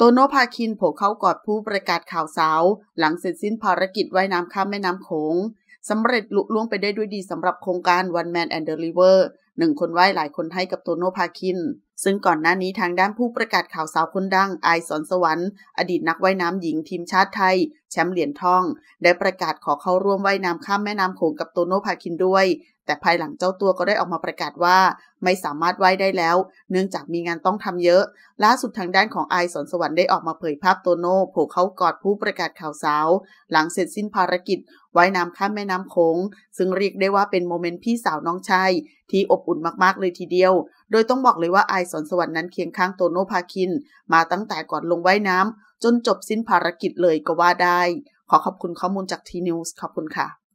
โตโนภาคินโผเข้ากอดผู้ประกาศข่าวสาวหลังเสร็จสิ้นภารกิจว่ายน้ำข้ามแม่น้ำโขงสำเร็จลุล่วงไปได้ด้วยดีสำหรับโครงการ One Man and the River หนึ่งคนไหว้หลายคนให้กับโตโนภาคิน ซึ่งก่อนหน้านี้ทางด้านผู้ประกาศข่าวสาวคนดังไอสอนสวรรค์อดีตนักว่ายน้ำหญิงทีมชาติไทยแชมป์เหรียญทอง ได้ประกาศขอเข้าร่วมว่ายน้ำข้ามแม่น้ำโขงกับโตโนภาคินด้วย แต่ภายหลังเจ้าตัวก็ได้ออกมาประกาศว่า ไม่สามารถว่ายได้แล้ว เนื่องจากมีงานต้องทำเยอะ ล่าสุดทางด้านของไอสอนสวรรค์ได้ออกมาเผยภาพโตโนโผล่เข้ากอดผู้ประกาศข่าวสาว หลังเสร็จสิ้นภารกิจว่ายน้ำข้ามแม่น้ำโขงซึ่งเรียกได้ว่าเป็นโมเมนต์พี่สาวน้องชาย ที่อบอุ่นมากๆเลยทีเดียว โดยต้องบอกเลยว่าไอสอนสวรรค์นั้นเคียงข้างโตโนภาคิน มาตั้งแต่ก่อนลงว่ายน้ำจนจบสิ้นภารกิจเลยก็ว่าได้ ขอขอบคุณข้อมูลจากทีนิวส์ ขอบคุณค่ะ